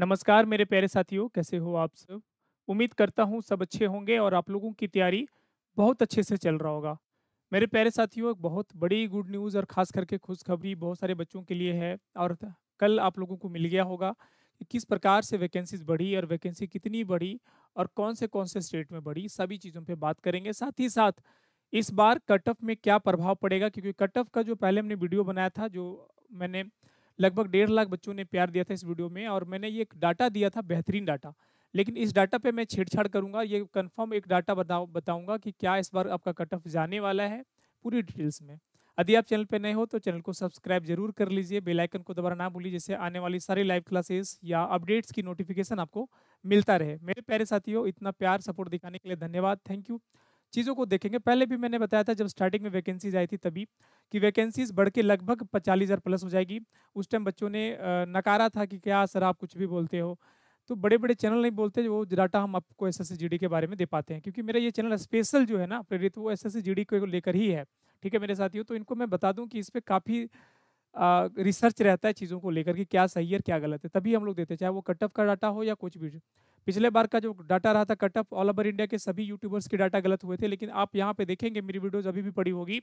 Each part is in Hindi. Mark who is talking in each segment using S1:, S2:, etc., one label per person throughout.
S1: नमस्कार मेरे प्यारे साथियों कैसे हो आप सब उम्मीद करता हूँ सब अच्छे होंगे और आप लोगों की तैयारी बहुत अच्छे से चल रहा होगा मेरे प्यारे साथियों एक बहुत बड़ी गुड न्यूज़ और ख़ास करके खुशखबरी बहुत सारे बच्चों के लिए है और कल आप लोगों को मिल गया होगा कि किस प्रकार से वैकेंसीज बढ़ी और वैकेंसी कितनी बढ़ी और कौन से कौन से स्टेट में बढ़ी सभी चीज़ों पर बात करेंगे साथ ही साथ इस बार कट ऑफ में क्या प्रभाव पड़ेगा क्योंकि कट ऑफ का जो पहले हमने वीडियो बनाया था जो मैंने लगभग डेढ़ लाख बच्चों ने प्यार दिया था इस वीडियो में और मैंने ये एक डाटा दिया था बेहतरीन डाटा लेकिन इस डाटा पे मैं छेड़छाड़ करूंगा ये कंफर्म एक डाटा बताऊ बताऊँगा कि क्या इस बार आपका कट ऑफ जाने वाला है पूरी डिटेल्स में यदि आप चैनल पे नए हो तो चैनल को सब्सक्राइब जरूर कर लीजिए बेल आइकन को दोबारा ना भूलिए जिससे आने वाली सारी लाइव क्लासेस या अपडेट्स की नोटिफिकेशन आपको मिलता रहे मेरे प्यारे साथियों इतना प्यार सपोर्ट दिखाने के लिए धन्यवाद थैंक यू चीज़ों को देखेंगे पहले भी मैंने बताया था जब स्टार्टिंग में वैकेंसीज आई थी तभी कि वैकेंसीज बढ़ के लगभग पचालीस हज़ार प्लस हो जाएगी उस टाइम बच्चों ने नकारा था कि क्या सर आप कुछ भी बोलते हो तो बड़े बड़े चैनल नहीं बोलते वो डाटा हम आपको एस एस के बारे में दे पाते हैं क्योंकि मेरा ये चैनल स्पेशल जो है ना प्रेरित वो एस एस को लेकर ही है ठीक है मेरे साथियों तो इनको मैं बता दूँ कि इस पर काफ़ी रिसर्च रहता है चीज़ों को लेकर कि क्या सही है क्या गलत है तभी हम लोग देते हैं चाहे वो कटअप का डाटा हो या कुछ भी पिछले बार का जो डाटा रहा था कटअप ऑल ओवर इंडिया के सभी यूट्यूबर्स के डाटा गलत हुए थे लेकिन आप यहाँ पे देखेंगे मेरी वीडियोज अभी भी पड़ी होगी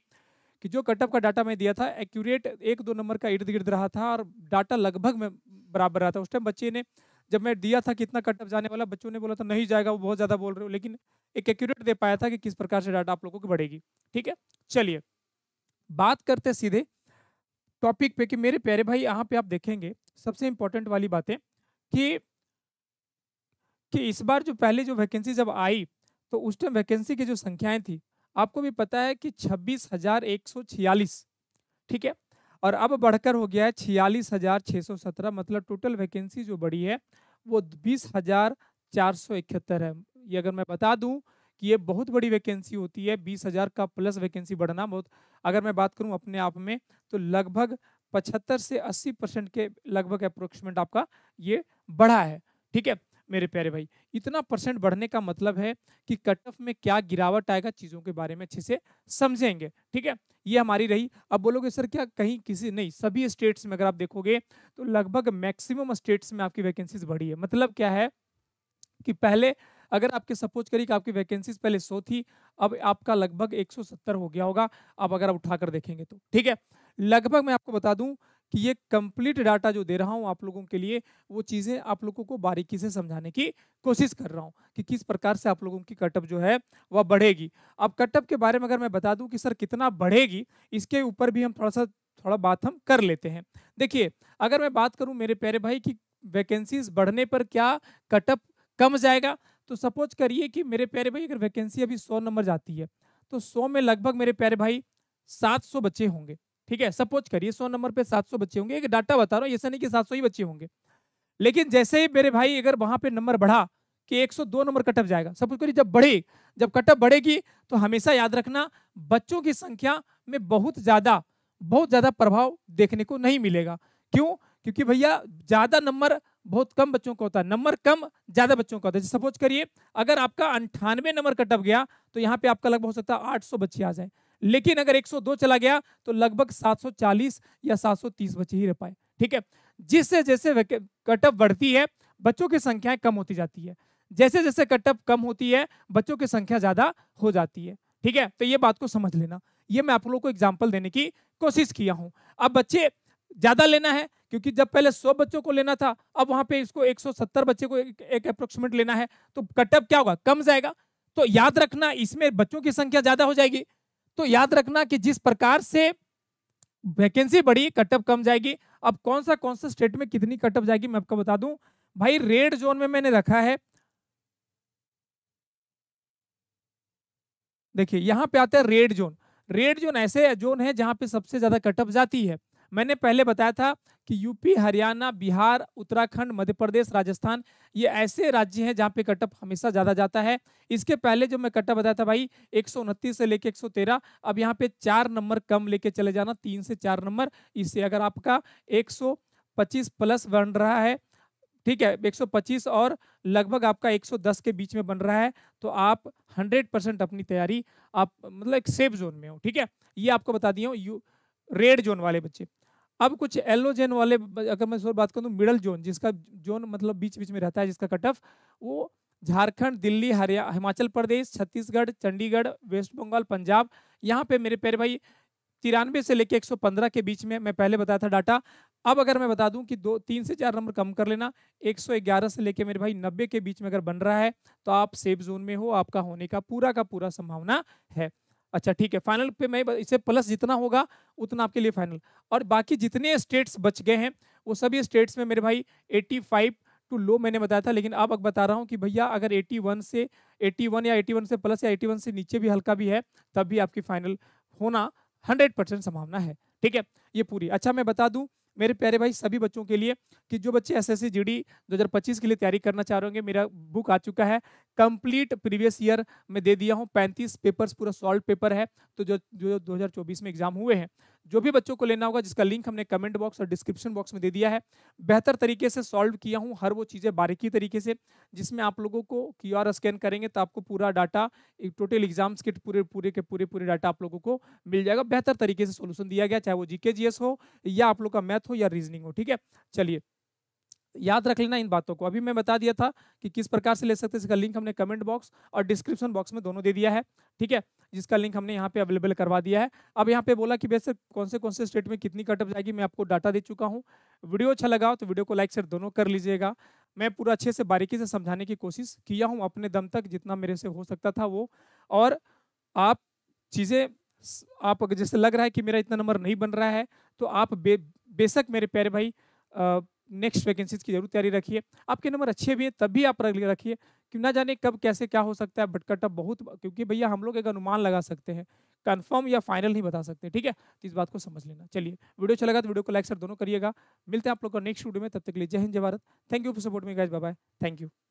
S1: कि जो कटअप का डाटा मैं दिया था एक्यूरेट एक दो नंबर का इर्द गिर्द रहा था और डाटा लगभग में बराबर रहा था उस टाइम बच्चे ने जब मैं दिया था कितना कटअप जाने वाला बच्चों ने बोला था नहीं जाएगा वो बहुत ज़्यादा बोल रहे हो लेकिन एक एक्यूरेट दे पाया था कि किस प्रकार से डाटा आप लोगों को बढ़ेगी ठीक है चलिए बात करते सीधे टॉपिक पे कि मेरे प्यारे भाई यहाँ पे आप देखेंगे सबसे इम्पोर्टेंट वाली बातें कि कि इस बार जो पहले जो वैकेंसी जब आई तो उस टाइम वैकेंसी की जो संख्याएं थी आपको भी पता है कि छब्बीस हजार एक सौ छियालीस ठीक है और अब बढ़कर हो गया है छियालीस हजार छः सौ सत्रह मतलब टोटल वैकेंसी जो बढ़ी है वो बीस हजार चार सौ इकहत्तर है ये अगर मैं बता दूं कि ये बहुत बड़ी वैकेंसी होती है बीस हजार का प्लस वैकेंसी बढ़ना बहुत अगर मैं बात करूं अपने आप में तो लगभग पचहत्तर से अस्सी परसेंट के लगभग अप्रोक्सीमेट आपका ये बढ़ा है ठीक है मेरे प्यारे भाई इतना परसेंट बढ़ने का मतलब है कि कट ऑफ में क्या गिरावट आएगा चीज़ों के बारे में अच्छे से समझेंगे ठीक है ये हमारी रही अब बोलोगे सर क्या कहीं किसी नहीं सभी स्टेट्स में अगर आप देखोगे तो लगभग मैक्सिमम स्टेट्स में आपकी वैकेंसीज बढ़ी है मतलब क्या है कि पहले अगर आपके सपोज करिए कि आपकी वैकेंसीज पहले 100 थी अब आपका लगभग 170 हो गया होगा अब अगर आप उठाकर देखेंगे तो ठीक है लगभग मैं आपको बता दूं कि ये कंप्लीट डाटा जो दे रहा हूँ आप लोगों के लिए वो चीज़ें आप लोगों को बारीकी से समझाने की कोशिश कर रहा हूँ कि किस प्रकार से आप लोगों की कटअप जो है वह बढ़ेगी अब कटअप के बारे में अगर मैं बता दूँ कि सर कितना बढ़ेगी इसके ऊपर भी हम थोड़ा सा थोड़ा बात हम कर लेते हैं देखिए अगर मैं बात करूँ मेरे प्यारे भाई की वैकेंसीज बढ़ने पर क्या कटअप कम जाएगा तो सपोज करिए कि मेरे प्यारे भाई अगर वैकेंसी अभी सौ नंबर जाती है तो सौ में लगभग मेरे प्यारे भाई सात सौ बच्चे होंगे ठीक है सपोज करिए सौ नंबर पे सात सौ बच्चे होंगे एक डाटा बता रहा हूँ ऐसा नहीं कि सात सौ ही बच्चे होंगे लेकिन जैसे ही मेरे भाई अगर वहां पे नंबर बढ़ा कि 102 नंबर कटअप जाएगा सपोज करिए जब बढ़े जब कटअप बढ़ेगी तो हमेशा याद रखना बच्चों की संख्या में बहुत ज़्यादा बहुत ज़्यादा प्रभाव देखने को नहीं मिलेगा क्यों क्योंकि भैया ज़्यादा नंबर बहुत कम बच्चों का होता है नंबर कम ज़्यादा बच्चों का होता है सपोज करिए अगर आपका अंठानवे नंबर कटअप गया तो यहाँ पे आपका लगभग हो सकता है आठ बच्चे आ जाए लेकिन अगर 102 चला गया तो लगभग 740 या 730 बच्चे ही रह पाए ठीक है जिससे जैसे कटअप बढ़ती है बच्चों की संख्याएं कम होती जाती है जैसे जैसे कटअप कम होती है बच्चों की संख्या ज़्यादा हो जाती है ठीक है तो ये बात को समझ लेना ये मैं आप लोगों को एग्जाम्पल देने की कोशिश किया हूँ अब बच्चे ज़्यादा लेना है क्योंकि जब पहले 100 बच्चों को लेना था अब वहां पे इसको 170 बच्चे को एक अप्रोक्सीमेट लेना है तो कटअप क्या होगा कम जाएगा तो याद रखना इसमें बच्चों की संख्या ज़्यादा हो जाएगी तो याद रखना कि जिस प्रकार से वैकेंसी बढ़ी कटअप कम जाएगी अब कौन सा कौन सा स्टेट में कितनी कटअप जाएगी मैं आपको बता दूं भाई रेड जोन में मैंने रखा है देखिए यहां पे आता है रेड जोन रेड जोन ऐसे जोन है जहां पे सबसे ज्यादा कटअप जाती है मैंने पहले बताया था कि यूपी हरियाणा बिहार उत्तराखंड मध्य प्रदेश राजस्थान ये ऐसे राज्य हैं जहाँ पे कटअप हमेशा ज़्यादा जाता है इसके पहले जो मैं कटअप बताया था भाई एक से लेके 113 अब यहाँ पे चार नंबर कम लेके चले जाना तीन से चार नंबर इससे अगर आपका 125 प्लस बन रहा है ठीक है 125 और लगभग आपका 110 के बीच में बन रहा है तो आप 100 परसेंट अपनी तैयारी आप मतलब एक सेफ जोन में हो ठीक है ये आपको बता दिया हूँ यू रेड जोन वाले बच्चे अब कुछ एलोजेन वाले अगर मैं बात करूँ तो मिडल जोन जिसका जोन मतलब बीच बीच में रहता है जिसका कट ऑफ वो झारखंड दिल्ली हरियाणा हिमाचल प्रदेश छत्तीसगढ़ चंडीगढ़ वेस्ट बंगाल पंजाब यहाँ पे मेरे प्यारे भाई तिरानवे से लेके 115 के बीच में मैं पहले बताया था डाटा अब अगर मैं बता दूं कि दो तीन से चार नंबर कम कर लेना 111 से लेके मेरे भाई 90 के बीच में अगर बन रहा है तो आप सेफ जोन में हो आपका होने का पूरा का पूरा संभावना है अच्छा ठीक है फाइनल पे मैं इसे प्लस जितना होगा उतना आपके लिए फाइनल और बाकी जितने स्टेट्स बच गए हैं वो सभी स्टेट्स में मेरे भाई 85 टू लो मैंने बताया था लेकिन अब बता रहा हूँ कि भैया अगर 81 से 81 या 81 से प्लस या 81 से नीचे भी हल्का भी है तब भी आपकी फाइनल होना 100 परसेंट संभावना है ठीक है ये पूरी अच्छा मैं बता दूँ मेरे प्यारे भाई सभी बच्चों के लिए कि जो बच्चे एस एस सी जी पच्चीस के लिए तैयारी करना चाह रहे होंगे मेरा बुक आ चुका है कंप्लीट प्रीवियस ईयर में दे दिया हूँ पैंतीस पेपर्स पूरा सॉल्व पेपर है तो जो जो 2024 में एग्जाम हुए हैं जो भी बच्चों को लेना होगा जिसका लिंक हमने कमेंट बॉक्स और डिस्क्रिप्शन बॉक्स में दे दिया है बेहतर तरीके से सॉल्व किया हूँ हर वो चीज़ें बारीकी तरीके से जिसमें आप लोगों को क्यू स्कैन करेंगे तो आपको पूरा डाटा टोटल एग्जाम्स के पूरे पूरे के पूरे पूरे डाटा आप लोगों को मिल जाएगा बेहतर तरीके से सोल्यूशन दिया गया चाहे वो जीके एस हो या आप लोग का मैथ हो या रीजनिंग हो ठीक है चलिए याद रख लेना इन बातों को अभी मैं बता दिया था कि किस प्रकार से ले सकते हैं इसका लिंक हमने कमेंट बॉक्स और डिस्क्रिप्शन बॉक्स में दोनों दे दिया है ठीक है जिसका लिंक हमने यहाँ पे अवेलेबल करवा दिया है अब यहाँ पे बोला कि वैसे कौन से कौन से स्टेट में कितनी कटअप जाएगी मैं आपको डाटा दे चुका हूँ वीडियो अच्छा लगा तो वीडियो को लाइक शेयर दोनों कर लीजिएगा मैं पूरा अच्छे से बारीकी से समझाने की कोशिश किया हूँ अपने दम तक जितना मेरे से हो सकता था वो और आप चीज़ें आप जैसे लग रहा है कि मेरा इतना नंबर नहीं बन रहा है तो आप बे बेशक मेरे प्यारे भाई नेक्स्ट वैकेंसीज की जरूर तैयारी रखिए आपके नंबर अच्छे भी हैं तब भी आप रखिए कि ना जाने कब कैसे क्या हो सकता है बटकट बहुत क्योंकि भैया हम लोग एक अनुमान लगा सकते हैं कंफर्म या फाइनल नहीं बता सकते ठीक है तो इस बात को समझ लेना चलिए वीडियो चला अच्छा लगा तो वीडियो को लाइक सर दोनों करिएगा मिलते हैं आप लोग को नेक्स्ट वीडियो में तब तक के लिए जय हिंद जय Bharat thank you for support me guys bye thank you